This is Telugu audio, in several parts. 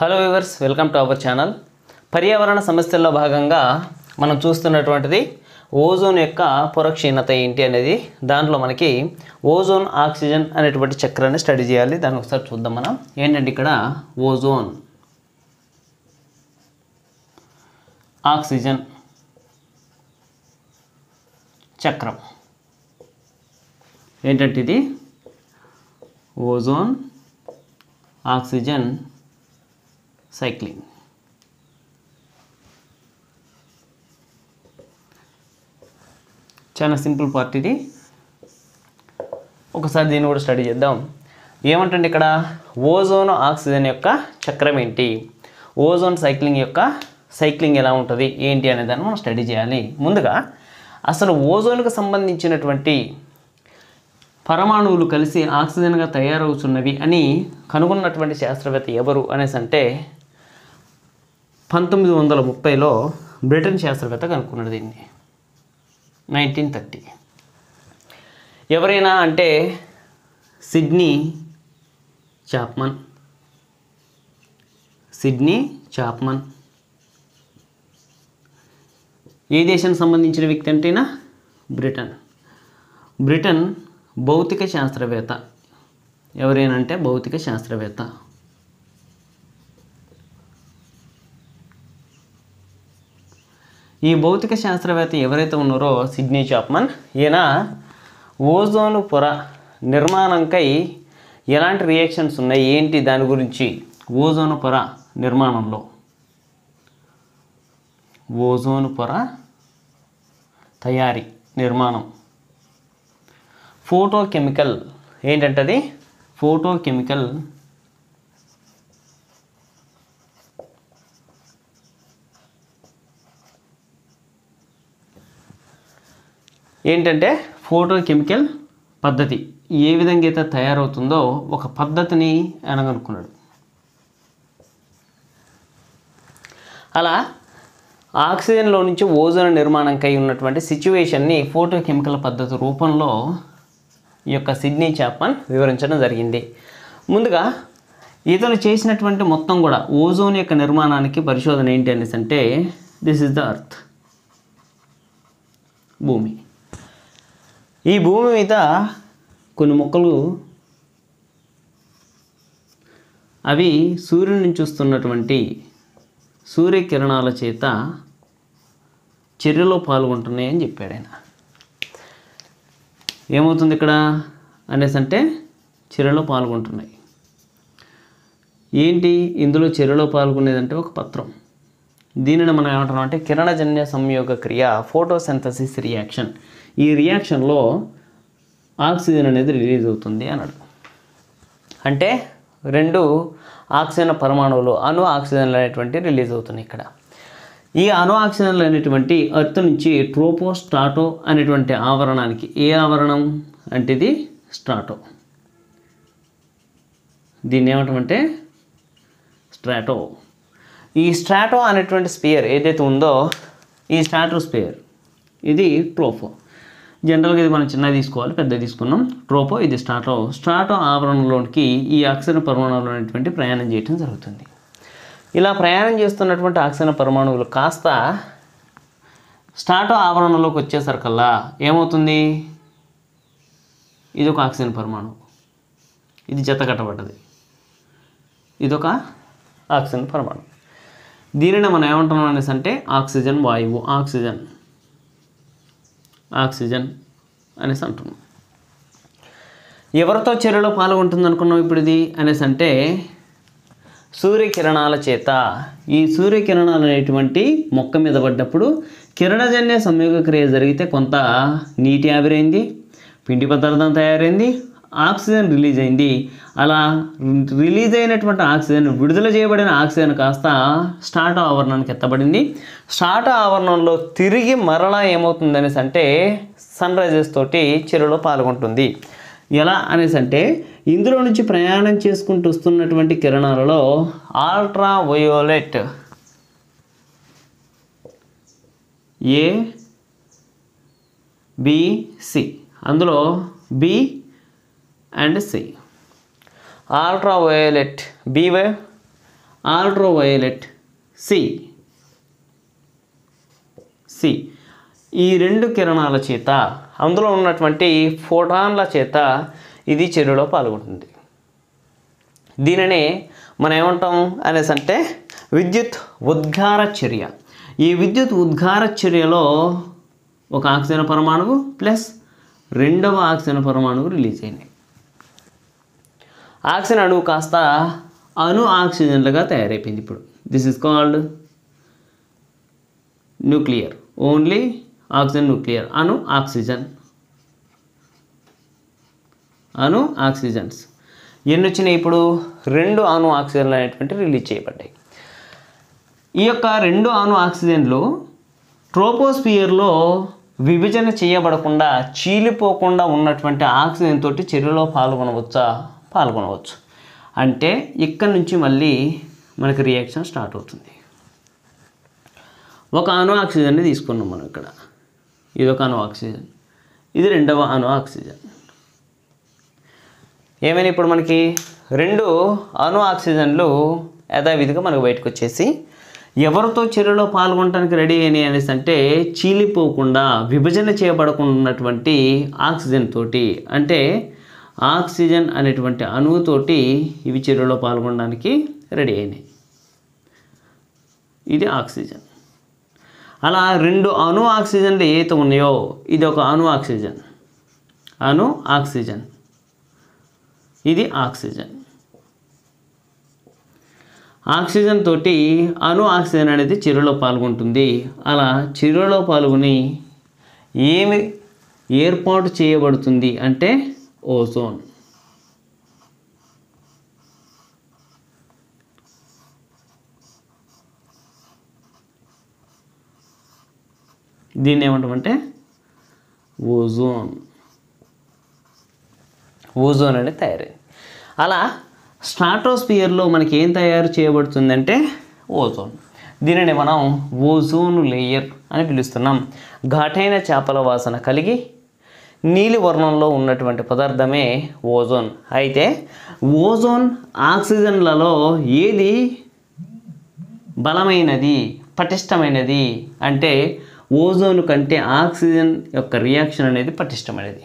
hello viewers welcome to our channel పర్యావరణ సమస్యల్లో భాగంగా మనం చూస్తున్నటువంటిది ఓజోన్ యొక్క పురక్షీణత ఏంటి అనేది దాంట్లో మనకి ఓజోన్ ఆక్సిజన్ అనేటువంటి చక్రాన్ని స్టడీ చేయాలి దాన్ని ఒకసారి చూద్దాం మనం ఏంటంటే ఇక్కడ ఓజోన్ ఆక్సిజన్ చక్రం ఏంటంటే ఇది ఓజోన్ ఆక్సిజన్ సైక్లింగ్ చాలా సింపుల్ పార్ట్ ఇది ఒకసారి దీన్ని కూడా స్టడీ చేద్దాం ఏమంటండి ఇక్కడ ఓజోన్ ఆక్సిజన్ యొక్క చక్రం ఏంటి ఓజోన్ సైక్లింగ్ యొక్క సైక్లింగ్ ఎలా ఉంటుంది ఏంటి అనేదాన్ని మనం స్టడీ చేయాలి ముందుగా అసలు ఓజోన్కు సంబంధించినటువంటి పరమాణువులు కలిసి ఆక్సిజన్గా తయారవుతున్నవి అని కనుగొన్నటువంటి శాస్త్రవేత్త ఎవరు అనేసి అంటే పంతొమ్మిది వందల ముప్పైలో బ్రిటన్ శాస్త్రవేత్త కనుక్కున్నాడు దీన్ని నైన్టీన్ థర్టీ ఎవరైనా అంటే సిడ్నీ చాప్మన్ సిడ్నీ చాప్మన్ ఏ దేశానికి సంబంధించిన వ్యక్తి అంటేనా బ్రిటన్ బ్రిటన్ భౌతిక శాస్త్రవేత్త ఎవరైనా అంటే భౌతిక శాస్త్రవేత్త ఈ భౌతిక శాస్త్రవేత్త ఎవరైతే ఉన్నారో సిడ్నీ చాప్మన్ ఈయన ఓజోను పొర నిర్మాణంకై ఎలాంటి రియాక్షన్స్ ఉన్నాయి ఏంటి దాని గురించి ఓజోను పొర నిర్మాణంలో ఓజోను పొర తయారీ నిర్మాణం ఫోటోకెమికల్ ఏంటంటే అది ఫోటోకెమికల్ ఏంటంటే ఫోటో కెమికల్ పద్ధతి ఏ విధంగా అయితే తయారవుతుందో ఒక పద్ధతిని అనగనుకున్నాడు అలా ఆక్సిజన్లో నుంచి ఓజోన్ నిర్మాణంకై ఉన్నటువంటి సిచ్యువేషన్ని ఫోటో కెమికల్ పద్ధతి రూపంలో ఈ యొక్క సిడ్నీ చాపన్ వివరించడం జరిగింది ముందుగా ఇతను చేసినటువంటి మొత్తం కూడా ఓజోన్ యొక్క నిర్మాణానికి పరిశోధన ఏంటి అనేసి అంటే దిస్ ఇస్ ద అర్త్ భూమి ఈ భూమి మీద కొన్ని మొక్కలు అవి సూర్యుని చూస్తున్నటువంటి సూర్యకిరణాల చేత చర్యలో పాల్గొంటున్నాయి అని చెప్పాడు ఆయన ఏమవుతుంది ఇక్కడ అనేసి అంటే చర్యలో పాల్గొంటున్నాయి ఏంటి ఇందులో చర్యలో పాల్గొనేది అంటే ఒక పత్రం దీనిని మనం ఏమంటున్నాం అంటే కిరణజన్య సంయోగ క్రియ ఫోటోసెంథసిస్ రియాక్షన్ ఈ రియాక్షన్లో ఆక్సిజన్ అనేది రిలీజ్ అవుతుంది అన్నాడు అంటే రెండు ఆక్సిజన్ పరమాణువులు అణు ఆక్సిజన్లు అనేటువంటి రిలీజ్ అవుతున్నాయి ఇక్కడ ఈ అణు ఆక్సిజన్లు అనేటువంటి అర్త్ నుంచి ట్రోపో స్టాటో అనేటువంటి ఆవరణానికి ఏ ఆవరణం అంటే ఇది స్ట్రాటో దీన్ని ఏమంటామంటే స్ట్రాటో ఈ స్ట్రాటో అనేటువంటి స్పియర్ ఏదైతే ఉందో ఈ స్ట్రాటో స్పియర్ ఇది ట్రోఫో జనరల్గా ఇది మనం చిన్నది తీసుకోవాలి పెద్ద తీసుకున్నాం ట్రోపో ఇది స్ట్రాటో స్ట్రాటో ఆవరణలోనికి ఈ ఆక్సిజన్ పరిమాణంలో అనేటువంటి ప్రయాణం చేయటం జరుగుతుంది ఇలా ప్రయాణం చేస్తున్నటువంటి ఆక్సిజన్ పరమాణువులు కాస్త స్టాటో ఆవరణలోకి వచ్చేసరికల్లా ఏమవుతుంది ఇది ఒక ఆక్సిజన్ పరమాణువు ఇది జత కట్టబడ్డది ఇదొక ఆక్సిజన్ పరమాణువు దీనిని మనం ఏమంటున్నాం అనేసి అంటే ఆక్సిజన్ వాయువు ఆక్సిజన్ ఆక్సిజన్ అనేసి అంటున్నాం ఎవరితో చర్యలో పాల్గొంటుంది అనుకున్నాం ఇప్పుడు ఇది అనేసి అంటే సూర్యకిరణాల చేత ఈ సూర్యకిరణాలు అనేటువంటి మొక్క మీద పడ్డప్పుడు కిరణజన్య సంయోగక్రియ జరిగితే కొంత నీటి ఆవిరైంది పిండి పదార్థం తయారైంది ఆక్సిజన్ రిలీజ్ అయింది అలా రిలీజ్ అయినటువంటి ఆక్సిజన్ విడుదల చేయబడిన ఆక్సిజన్ కాస్త స్టార్ట్ ఆవరణానికి ఎత్తబడింది స్టార్ట్ ఆవరణంలో తిరిగి మరలా ఏమవుతుందనేసి అంటే సన్ రైజెస్ తోటి చెరువులో పాల్గొంటుంది ఎలా అనేసి అంటే ఇందులో నుంచి ప్రయాణం చేసుకుంటూ వస్తున్నటువంటి కిరణాలలో ఆల్ట్రా వయోలెట్ ఏ బిసి అందులో B and C ultraviolet B wave ultraviolet C C ఈ రెండు కిరణాల చేత అందులో ఉన్నటువంటి ఫోటాన్ల చేత ఇది చర్యలో పాల్గొంటుంది దీనినే మనం ఏమంటాం అనేసి అంటే విద్యుత్ ఉద్గార చర్య ఈ విద్యుత్ ఉద్గార చర్యలో ఒక ఆక్సిజన్ పరమాణువు ప్లస్ రెండవ ఆక్సిజన్ పరమాణువు రిలీజ్ అయినాయి ఆక్సిజన్ అణువు కాస్త అణు ఆక్సిజన్లుగా తయారైపోయింది ఇప్పుడు this is called nuclear only oxygen nuclear అణు ఆక్సిజన్ అణు ఆక్సిజన్స్ ఎన్ని వచ్చినాయి ఇప్పుడు రెండు అణు ఆక్సిజన్లు అనేటువంటి రిలీజ్ చేయబడ్డాయి ఈ యొక్క రెండు అణు ఆక్సిజన్లు ట్రోపోస్పియర్లో విభజన చేయబడకుండా చీలిపోకుండా ఉన్నటువంటి ఆక్సిజన్ తోటి చర్యలో పాల్గొనవచ్చా పాల్గొనవచ్చు అంటే ఇక్కడ నుంచి మళ్ళీ మనకి రియాక్షన్ స్టార్ట్ అవుతుంది ఒక అణు ఆక్సిజన్ని తీసుకున్నాం మనం ఇక్కడ ఇది ఒక అణు ఆక్సిజన్ ఇది రెండవ అణు ఆక్సిజన్ ఏమైనా ఇప్పుడు మనకి రెండు అణు ఆక్సిజన్లు యథావిధిగా మనకు బయటకు వచ్చేసి ఎవరితో చర్యలో పాల్గొనడానికి రెడీ అయినాయి అనేసి అంటే చీలిపోకుండా విభజన చేయబడకుండా ఉన్నటువంటి ఆక్సిజన్ తోటి అంటే ఆక్సిజన్ అనేటువంటి అణువుతోటి ఇవి చర్యలో పాల్గొనడానికి రెడీ అయినాయి ఇది ఆక్సిజన్ అలా రెండు అణు ఆక్సిజన్లు ఏదైతే ఉన్నాయో ఇది ఒక అణు ఆక్సిజన్ అణు ఆక్సిజన్ ఇది ఆక్సిజన్ ఆక్సిజన్ తోటి అణు ఆక్సిజన్ అనేది చర్యలో పాల్గొంటుంది అలా చర్యలో పాల్గొని ఏమి ఏర్పాటు చేయబడుతుంది అంటే ఓజోన్ దీన్ని ఏమంటామంటే ఓజోన్ ఓజోన్ అనేది తయారైంది అలా స్ట్రాటోస్పియర్లో మనకి ఏం తయారు చేయబడుతుందంటే ఓజోన్ దీనిని మనం ఓజోన్ లేయర్ అని పిలుస్తున్నాం ఘాటైన చేపల వాసన కలిగి నీలివర్ణంలో ఉన్నటువంటి పదార్థమే ఓజోన్ అయితే ఓజోన్ ఆక్సిజన్లలో ఏది బలమైనది పటిష్టమైనది అంటే ఓజోన్ కంటే ఆక్సిజన్ యొక్క రియాక్షన్ అనేది పటిష్టమైనది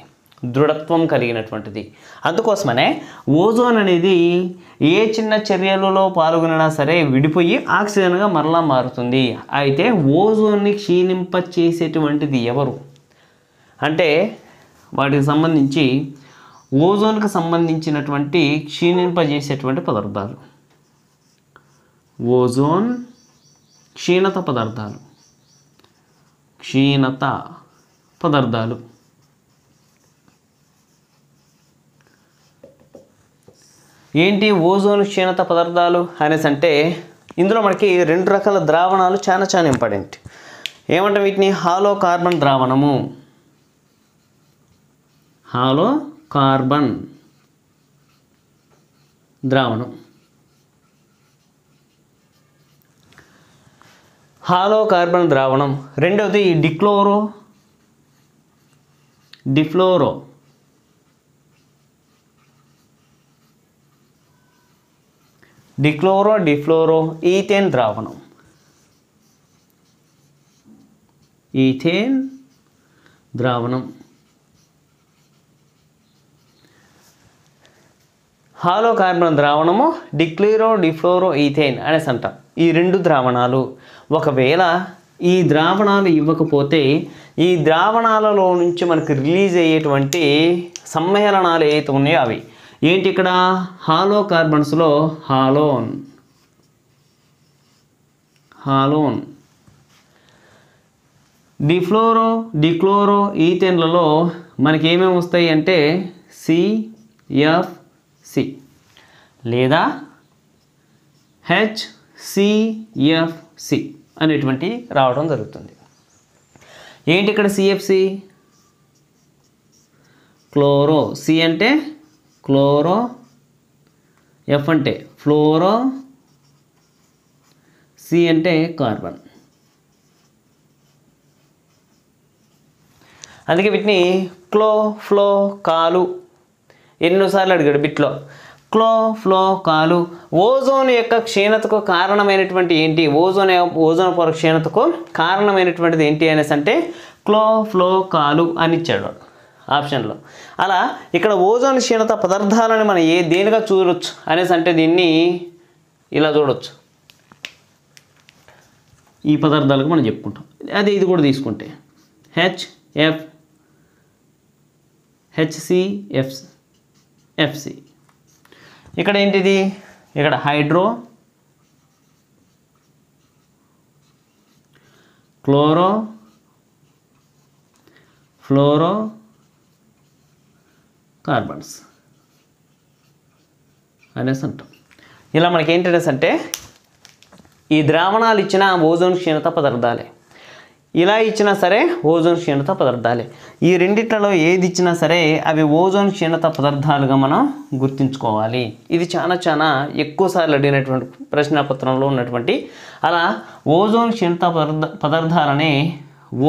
దృఢత్వం కలిగినటువంటిది అందుకోసమనే ఓజోన్ అనేది ఏ చిన్న చర్యలలో పాల్గొనినా సరే విడిపోయి ఆక్సిజన్గా మరలా మారుతుంది అయితే ఓజోన్ని క్షీణింప ఎవరు అంటే వాటికి సంబంధించి ఓజోన్కి సంబంధించినటువంటి క్షీణింపజేసేటువంటి పదార్థాలు ఓజోన్ క్షీణత పదార్థాలు క్షీణత పదార్థాలు ఏంటి ఓజోన్ క్షీణత పదార్థాలు అనేసి అంటే ఇందులో మనకి రెండు రకాల ద్రావణాలు చాలా చాలా ఇంపార్టెంట్ ఏమంటే వీటిని హాలో కార్బన్ ద్రావణము హాలో కార్బన్ ద్రావణం హాలో కార్బన్ ద్రావణం రెండవది dichloro difluoro dichloro difluoro ethane ద్రావణం ఈథేన్ ద్రావణం హాలో కార్బన్ ద్రావణము డిక్లీరో డిఫ్లోరో ఈథైన్ అనేసి అంటాం ఈ రెండు ద్రావణాలు ఒకవేళ ఈ ద్రావణాలు ఇవ్వకపోతే ఈ ద్రావణాలలో నుంచి మనకు రిలీజ్ అయ్యేటువంటి సమ్మేళనాలు ఏవైతే ఉన్నాయో అవి ఏంటి ఇక్కడ హాలో కార్బన్స్లో హాలోన్ హాలోన్ డిఫ్లోరో డిక్లోరో ఈథేన్లలో మనకి ఏమేమి వస్తాయి అంటే సిఎఫ్ సి లేదా హెచ్సిఎఫ్సి అనేటువంటి రావడం జరుగుతుంది ఏంటి ఇక్కడ సిఎఫ్సి క్లోరో సి అంటే క్లోరో ఎఫ్ అంటే ఫ్లోరో సి అంటే కార్బన్ అందుకే వీటిని క్లో ఫ్లో కాలు ఎన్నోసార్లు అడిగాడు బిట్లో క్లో ఫ్లో కాలు ఓజోన్ యొక్క క్షీణతకు కారణమైనటువంటి ఏంటి ఓజోన్ ఓజోన్ పొర క్షీణతకు కారణమైనటువంటిది ఏంటి అనేసి అంటే క్లో ఫ్లో కాలు అని ఇచ్చాడు ఆప్షన్లో అలా ఇక్కడ ఓజోన్ క్షీణత పదార్థాలను మనం ఏ దేనిగా చూడవచ్చు అనేసి అంటే దీన్ని ఇలా చూడవచ్చు ఈ పదార్థాలకు మనం చెప్పుకుంటాం అదే ఇది కూడా తీసుకుంటే హెచ్ ఎఫ్ హెచ్సిఎఫ్స్ ఎఫ్సి ఇక్కడ ఏంటిది ఇక్కడ హైడ్రో క్లోరో ఫ్లోరో కార్బన్స్ అనేసి అంటాం ఇలా మనకి ఏంటనేసి అంటే ఈ ద్రావణాలు ఇచ్చిన ఓజోన్ క్షీణత పదార్థాలే ఇలా ఇచ్చినా సరే ఓజోన్ క్షీణత పదార్థాలే ఈ రెండిట్లలో ఏది ఇచ్చినా సరే అవి ఓజోన్ క్షీణత పదార్థాలుగా మనం గుర్తుంచుకోవాలి ఇది చాలా చాలా ఎక్కువసార్లు అడిగినటువంటి ప్రశ్నపత్రంలో ఉన్నటువంటి అలా ఓజోన్ క్షీణత పదార్థ పదార్థాలని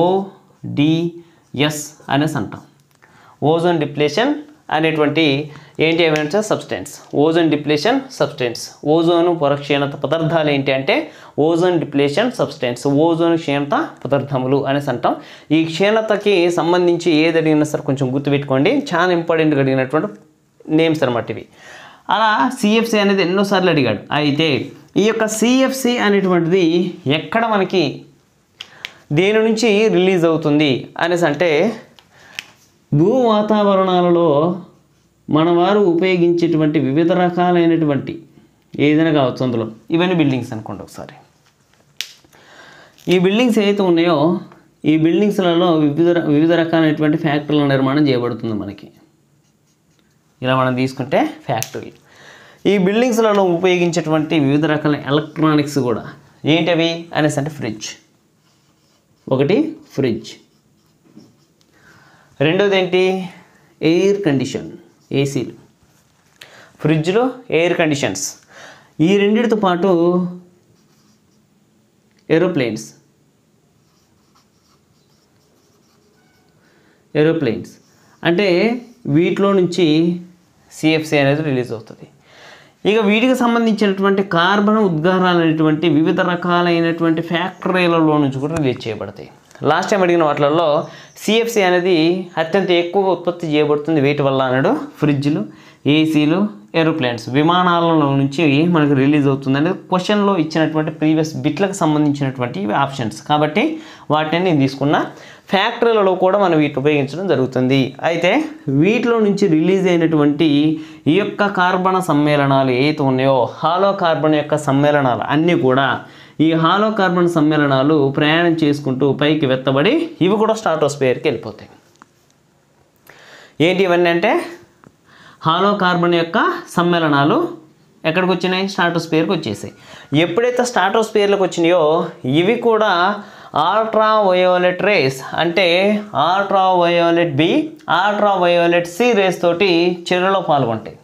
ఓడిఎస్ అనేసి అంటాం ఓజోన్ డిప్లేషన్ అనేటువంటి ఏంటి ఏమైనా substance ozone depletion substance ozone పరక్షీణత పదార్థాలు ఏంటి అంటే ఓజోన్ డిప్లేషన్ సబ్స్టెన్స్ ఓజోన్ క్షీణత పదార్థములు అనేసి అంటాం ఈ క్షీణతకి సంబంధించి ఏది అడిగినా సరే కొంచెం గుర్తుపెట్టుకోండి చాలా ఇంపార్టెంట్గా అడిగినటువంటి నేమ్స్ అనమాట ఇవి అలా సిఎఫ్సి అనేది ఎన్నోసార్లు అడిగాడు అయితే ఈ యొక్క సిఎఫ్సి అనేటువంటిది ఎక్కడ మనకి దేని నుంచి రిలీజ్ అవుతుంది అనేసి అంటే భూ వాతావరణాలలో మన వారు ఉపయోగించేటువంటి వివిధ రకాలైనటువంటి ఏదైనా కావచ్చు అందులో ఇవన్నీ బిల్డింగ్స్ అనుకోండి ఒకసారి ఈ బిల్డింగ్స్ ఏవైతే ఉన్నాయో ఈ బిల్డింగ్స్లలో వివిధ వివిధ రకాలైనటువంటి ఫ్యాక్టరీల నిర్మాణం చేయబడుతుంది మనకి ఇలా మనం తీసుకుంటే ఫ్యాక్టరీ ఈ బిల్డింగ్స్లలో ఉపయోగించేటువంటి వివిధ రకాల ఎలక్ట్రానిక్స్ కూడా ఏంటవి అనేసి అంటే ఫ్రిడ్జ్ ఒకటి ఫ్రిడ్జ్ రెండోది ఏంటి ఎయిర్ కండిషన్ ఏసీలు ఫ్రిడ్జ్లో ఎయిర్ కండిషన్స్ ఈ రెండింటితో పాటు ఏరోప్లేన్స్ ఏరోప్లేన్స్ అంటే వీటిలో నుంచి సిఎఫ్సి అనేది రిలీజ్ అవుతుంది ఇక వీటికి సంబంధించినటువంటి కార్బన్ ఉద్గారాలు అనేటువంటి వివిధ రకాలైనటువంటి ఫ్యాక్టరీలలో నుంచి కూడా రిలీజ్ చేయబడతాయి లాస్ట్ టైం అడిగిన వాటిల్లో సిఎఫ్సి అనేది అత్యంత ఎక్కువ ఉత్పత్తి చేయబడుతుంది వీటి వల్ల అన్నాడు ఫ్రిడ్జ్లు ఏసీలు ఏరోప్లేన్స్ విమానాలలో నుంచి మనకు రిలీజ్ అవుతుంది అనేది క్వశ్చన్లో ఇచ్చినటువంటి ప్రీవియస్ బిట్లకు సంబంధించినటువంటి ఆప్షన్స్ కాబట్టి వాటిని నేను తీసుకున్న ఫ్యాక్టరీలలో కూడా మనం వీటిని ఉపయోగించడం జరుగుతుంది అయితే వీటిలో నుంచి రిలీజ్ అయినటువంటి ఈ యొక్క కార్బన సమ్మేళనాలు ఏవైతే ఉన్నాయో హాలో కార్బన్ యొక్క సమ్మేళనాలు అన్నీ కూడా ఈ హాలో కార్బన్ సమ్మేళనాలు ప్రయాణం చేసుకుంటూ పైకి వెత్తబడి ఇవి కూడా స్టాటోస్పేర్కి వెళ్ళిపోతాయి ఏంటి ఇవన్నీ అంటే హాలో కార్బన్ యొక్క సమ్మేళనాలు ఎక్కడికి వచ్చినాయి స్టాటోస్పియర్కి వచ్చేసాయి ఎప్పుడైతే స్టాటోస్పియర్లకు వచ్చినాయో ఇవి కూడా ఆల్ట్రా వయోలెట్ రేస్ అంటే ultra violet B ultra violet C rays తోటి చర్యలో పాల్గొంటాయి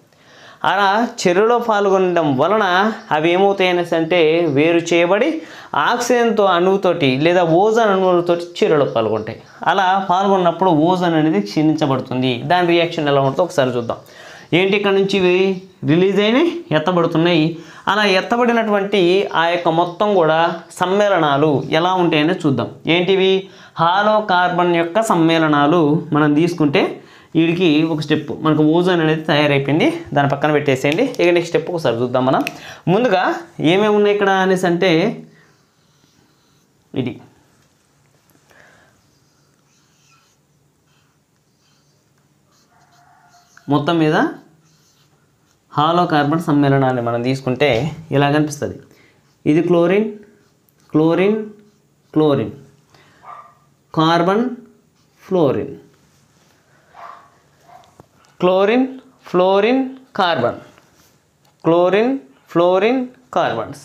అలా చెరువులో పాల్గొనడం వలన అవి ఏమవుతాయనేసి అంటే వేరు చేయబడి ఆక్సిజన్తో అణువుతోటి లేదా ఓజన్ అణువులతోటి చెరువులో పాల్గొంటాయి అలా పాల్గొన్నప్పుడు ఓజన్ అనేది క్షీణించబడుతుంది దాని రియాక్షన్ ఎలా ఉంటుందో ఒకసారి చూద్దాం ఏంటి ఇక్కడ నుంచి ఇవి రిలీజ్ అయినాయి ఎత్తబడుతున్నాయి అలా ఎత్తబడినటువంటి ఆ యొక్క మొత్తం కూడా సమ్మేళనాలు ఎలా ఉంటాయని చూద్దాం ఏంటివి హాలో కార్బన్ యొక్క సమ్మేళనాలు మనం తీసుకుంటే వీడికి ఒక స్టెప్ మనకు ఓజోన్ అనేది తయారైపోయింది దాని పక్కన పెట్టేసేయండి ఇక నెక్స్ట్ స్టెప్ ఒకసారి చూద్దాం మనం ముందుగా ఏమేమి ఉన్నాయి ఇక్కడ అనేసి అంటే ఇది మొత్తం మీద హాలో కార్బన్ సమ్మేళనాన్ని మనం తీసుకుంటే ఇలా కనిపిస్తుంది ఇది chlorine chlorine chlorine carbon fluorine chlorine fluorine carbon chlorine fluorine carbons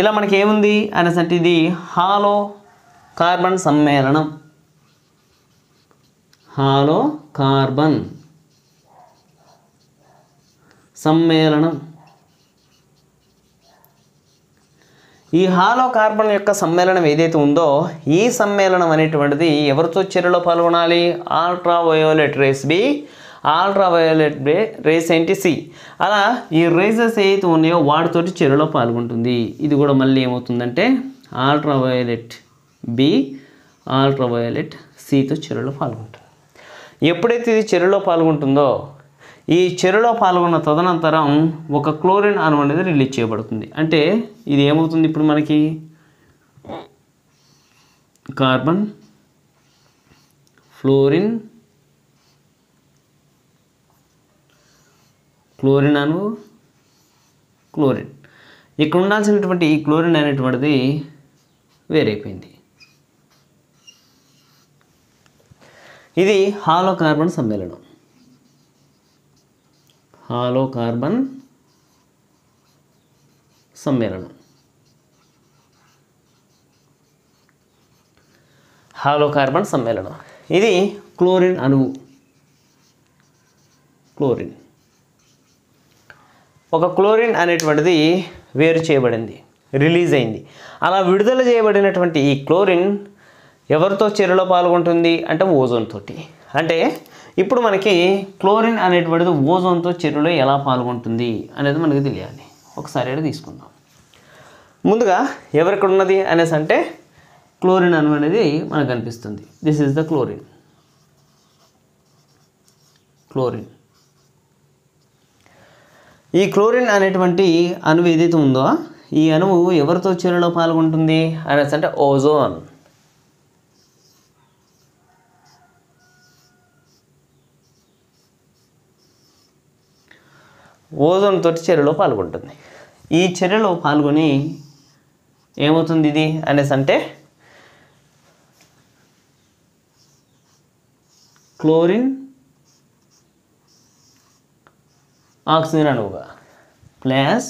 ఇలా మనకి ఏముంది అనేసరికి ఇది హాలో కార్బన్ సమ్మేళనం హాలో కార్బన్ సమ్మేళనం ఈ హాలో కార్బన్ యొక్క సమ్మేళనం ఏదైతే ఉందో ఈ సమ్మేళనం అనేటువంటిది ఎవరితో చర్యలో పాల్గొనాలి ultraviolet rays B ultraviolet ray rays ఏంటి సి అలా ఈ రేసెస్ ఏవైతే ఉన్నాయో వాటితోటి చెరువులో పాల్గొంటుంది ఇది కూడా మళ్ళీ ఏమవుతుందంటే ఆల్ట్రావయోలెట్ బి ఆల్ట్రావయోలెట్ సితో చెరువులో పాల్గొంటుంది ఎప్పుడైతే ఇది చెరువులో పాల్గొంటుందో ఈ చెరులో పాల్గొన్న తదనంతరం ఒక క్లోరిన్ అను అనేది రిలీజ్ చేయబడుతుంది అంటే ఇది ఏమవుతుంది ఇప్పుడు మనకి కార్బన్ ఫ్లోరిన్ క్లోరిన్ అను క్లోరిన్ ఇక్కడ ఉండాల్సినటువంటి ఈ క్లోరిన్ అనేటువంటిది వేరైపోయింది ఇది హాలో కార్బన్ సమ్మేళనం హాలో కార్బన్ సమ్మేళనం హాలో కార్బన్ సమ్మేళనం ఇది క్లోరిన్ అణువు క్లోరిన్ ఒక క్లోరిన్ అనేటువంటిది వేరు చేయబడింది రిలీజ్ అయింది అలా విడుదల చేయబడినటువంటి ఈ క్లోరిన్ ఎవరితో చర్యలో పాల్గొంటుంది అంటే ఓజోన్ తోటి అంటే ఇప్పుడు మనకి క్లోరిన్ అనేటువంటిది ఓజోన్తో చర్యలో ఎలా పాల్గొంటుంది అనేది మనకి తెలియాలి ఒకసారి అయితే తీసుకుందాం ముందుగా ఎవరికి ఉన్నది అనేసి అంటే క్లోరిన్ అను అనేది మనకు కనిపిస్తుంది this is the chlorine chlorine ఈ క్లోరిన్ అనేటువంటి అణువు ఏదైతే ఉందో ఈ అణువు ఎవరితో చర్యలో పాల్గొంటుంది అనేసి అంటే ఓజోన్ ఓజోన్ తోటి చర్యలో పాల్గొంటుంది ఈ చర్యలో పాల్గొని ఏమవుతుంది ఇది అనేసి అంటే క్లోరిన్ ఆక్సిజన్ అణువుగా ప్లస్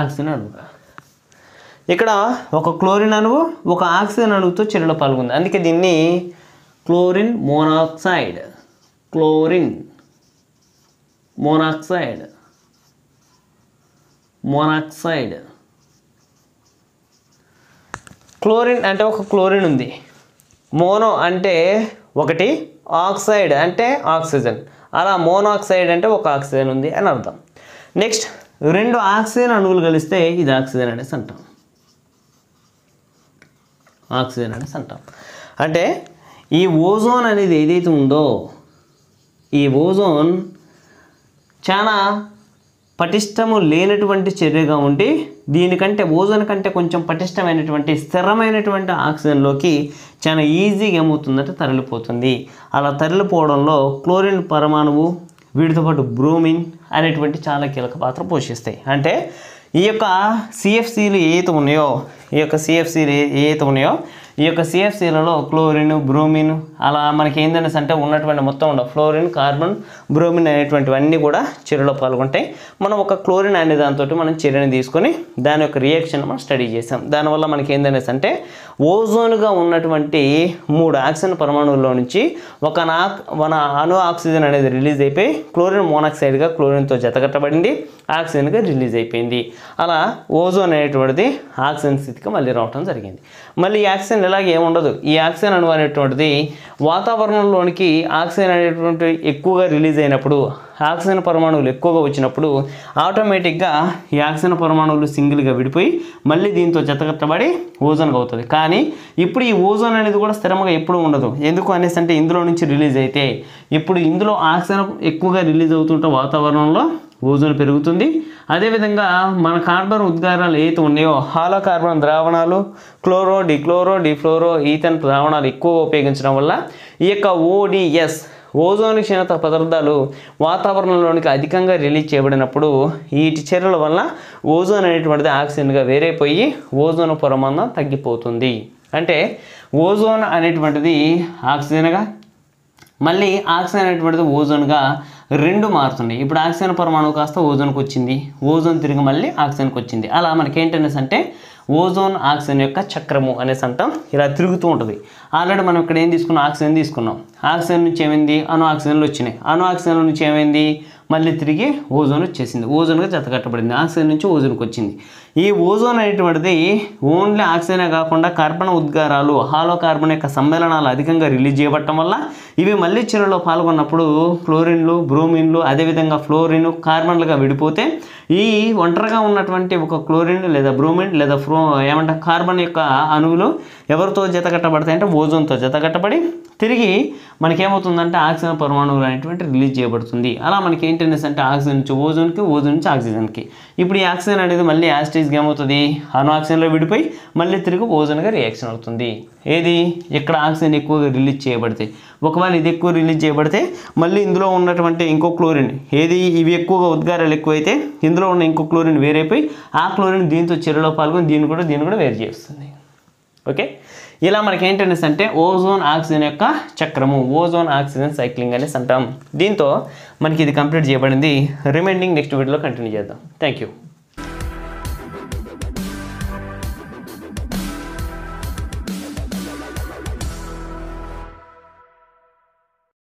ఆక్సిజన్ అణువు ఇక్కడ ఒక క్లోరిన్ అణువు ఒక ఆక్సిజన్ అణువుతో చర్యలో పాల్గొంది అందుకే దీన్ని chlorine monoxide chlorine monoxide monoxide chlorine అంటే ఒక క్లోరిన్ ఉంది మోనో అంటే ఒకటి ఆక్సైడ్ అంటే ఆక్సిజన్ అలా మోనాక్సైడ్ అంటే ఒక ఆక్సిజన్ ఉంది అని అర్థం నెక్స్ట్ రెండు ఆక్సిజన్ అణువులు కలిస్తే ఇది ఆక్సిజన్ అనేసి అంటాం ఆక్సిజన్ అనేసి అంటాం అంటే ఈ ఓజోన్ అనేది ఏదైతే ఉందో ఈ ఓజోన్ చాలా పటిష్టము లేనటువంటి చర్యగా ఉండి దీనికంటే ఓజోన్ కంటే కొంచెం పటిష్టమైనటువంటి స్థిరమైనటువంటి ఆక్సిజన్లోకి చాలా ఈజీగా ఏమవుతుందంటే తరలిపోతుంది అలా తరలిపోవడంలో క్లోరిన్ పరమాణువు వీటితో పాటు బ్రూమిన్ అనేటువంటి చాలా కీలక పాత్ర పోషిస్తాయి అంటే ఈ యొక్క సిఎఫ్సీలు ఏవైతే ఉన్నాయో ఈ యొక్క సిఎఫ్సీలు ఏవైతే ఉన్నాయో ఈ యొక్క సిఎఫ్సిలలో క్లోరిన్ బ్రోమిన్ అలా మనకి ఏంటనేసి అంటే ఉన్నటువంటి మొత్తం ఉండవు ఫ్లోరిన్ కార్బన్ బ్రోమిన్ అనేటువంటివన్నీ కూడా చర్యలో పాల్గొంటాయి మనం ఒక క్లోరిన్ అనే దాంతో మనం చర్యని తీసుకొని దాని యొక్క రియాక్షన్ మనం స్టడీ చేసాం దానివల్ల మనకి ఏంటనేసి అంటే ఓజోన్గా ఉన్నటువంటి మూడు ఆక్సిజన్ పరమాణువుల్లో నుంచి ఒక నా మన అణు ఆక్సిజన్ అనేది రిలీజ్ అయిపోయి క్లోరిన్ మోనాక్సైడ్గా క్లోరిన్తో జతగట్టబడింది ఆక్సిజన్గా రిలీజ్ అయిపోయింది అలా ఓజోన్ అనేటువంటిది ఆక్సిజన్ స్థితికి మళ్ళీ రావటం జరిగింది మళ్ళీ ఈ ఆక్సిజన్ ఇలాగే ఏముండదు ఈ ఆక్సిజన్ అణువు అనేటువంటిది వాతావరణంలోనికి ఆక్సిజన్ అనేటువంటి ఎక్కువగా రిలీజ్ అయినప్పుడు ఆక్సిజన్ పరమాణువులు ఎక్కువగా వచ్చినప్పుడు ఆటోమేటిక్గా ఈ ఆక్సిజన్ పరమాణువులు సింగిల్గా విడిపోయి మళ్ళీ దీంతో జతకట్టబడి ఓజోన్గా అవుతుంది కానీ ఇప్పుడు ఈ ఓజోన్ అనేది కూడా స్థిరంగా ఎప్పుడు ఉండదు ఎందుకు అనేసి అంటే ఇందులో నుంచి రిలీజ్ అయితే ఇప్పుడు ఇందులో ఆక్సిజన్ ఎక్కువగా రిలీజ్ అవుతుంటే వాతావరణంలో ఓజోన్ పెరుగుతుంది అదేవిధంగా మన కార్బన్ ఉద్గారాలు ఏవైతే ఉన్నాయో హాలో కార్బన్ ద్రావణాలు క్లోరో డిక్లోరో డిఫ్లోరో ఈథన్ ద్రావణాలు ఎక్కువ ఉపయోగించడం వల్ల ఈ యొక్క ఓడిఎస్ ఓజోన్ క్షీణత పదార్థాలు వాతావరణంలోనికి అధికంగా రిలీజ్ చేయబడినప్పుడు వీటి చర్యల వల్ల ఓజోన్ అనేటువంటిది ఆక్సిజన్గా వేరైపోయి ఓజోన్ పొరమందం తగ్గిపోతుంది అంటే ఓజోన్ అనేటువంటిది ఆక్సిజన్గా మళ్ళీ ఆక్సిజన్ అనేటువంటిది ఓజోన్గా రెండు మారుతున్నాయి ఇప్పుడు ఆక్సిజన్ పరమాణువు కాస్త ఓజోన్కి వచ్చింది ఓజోన్ తిరిగి మళ్ళీ ఆక్సిజన్కి వచ్చింది అలా మనకి ఏంటనేసి అంటే ఓజోన్ ఆక్సిజన్ యొక్క చక్రము అనేసి అంటాం ఇలా తిరుగుతూ ఉంటుంది ఆల్రెడీ మనం ఇక్కడ ఏం తీసుకున్నాం ఆక్సిజన్ తీసుకున్నాం ఆక్సిజన్ నుంచి ఏమైంది అణు ఆక్సిజన్లు వచ్చినాయి అణు ఆక్సిజన్ల నుంచి ఏమైంది మళ్ళీ తిరిగి ఓజోన్ వచ్చేసింది ఓజోన్గా జతకట్టబడింది ఆక్సిజన్ నుంచి ఓజోన్కి వచ్చింది ఈ ఓజోన్ అనేటువంటిది ఓన్లీ ఆక్సిజనే కాకుండా కార్బన్ ఉద్గారాలు హాలో కార్బన్ యొక్క సమ్మేళనాలు అధికంగా రిలీజ్ చేయబడటం వల్ల ఇవి మళ్ళీ చర్యలో పాల్గొన్నప్పుడు క్లోరిన్లు బ్రోమిన్లు అదేవిధంగా ఫ్లోరిన్ కార్బన్లుగా విడిపోతే ఈ ఒంటరిగా ఉన్నటువంటి ఒక క్లోరిన్ లేదా బ్రోమిన్ లేదా ఫ్రో ఏమంటే కార్బన్ యొక్క అణువులు ఎవరితో జతగట్టబడతాయి అంటే ఓజోన్తో జతగట్టబడి తిరిగి మనకేమవుతుందంటే ఆక్సిజన్ పరమాణువులు అనేటువంటి రిలీజ్ చేయబడుతుంది అలా మనకి ఏంటంటే అంటే ఆక్సిజన్ నుంచి ఓజోన్కి ఓజోన్ నుంచి ఆక్సిజన్కి ఇప్పుడు ఈ ఆక్సిజన్ అనేది మళ్ళీ యాస్టేజ్గా ఏమవుతుంది ఆక్సిజన్లో విడిపోయి మళ్ళీ తిరిగి ఓజన్గా రియాక్షన్ అవుతుంది ఏది ఇక్కడ ఆక్సిజన్ ఎక్కువగా రిలీజ్ చేయబడితే ఒకవేళ ఇది ఎక్కువ రిలీజ్ చేయబడితే మళ్ళీ ఇందులో ఉన్నటువంటి ఇంకో క్లోరిన్ ఏది ఇవి ఎక్కువగా ఉద్గారాలు ఎక్కువైతే ఇందులో ఉన్న ఇంకో క్లోరిన్ వేరైపోయి ఆ క్లోరిన్ దీంతో చెరువులో పాల్గొని దీన్ని కూడా దీన్ని కూడా వేరు చేస్తుంది ఓకే ఇలా మనకి ఏంటనేసి అంటే ఓజోన్ ఆక్సిజన్ యొక్క చక్రము ఓజోన్ ఆక్సిజన్ సైక్లింగ్ అనేసి అంటాం దీంతో మనకి ఇది కంప్లీట్ చేయబడింది రిమైండింగ్ నెక్స్ట్ వీడియోలో కంటిన్యూ చేద్దాం థ్యాంక్ యూ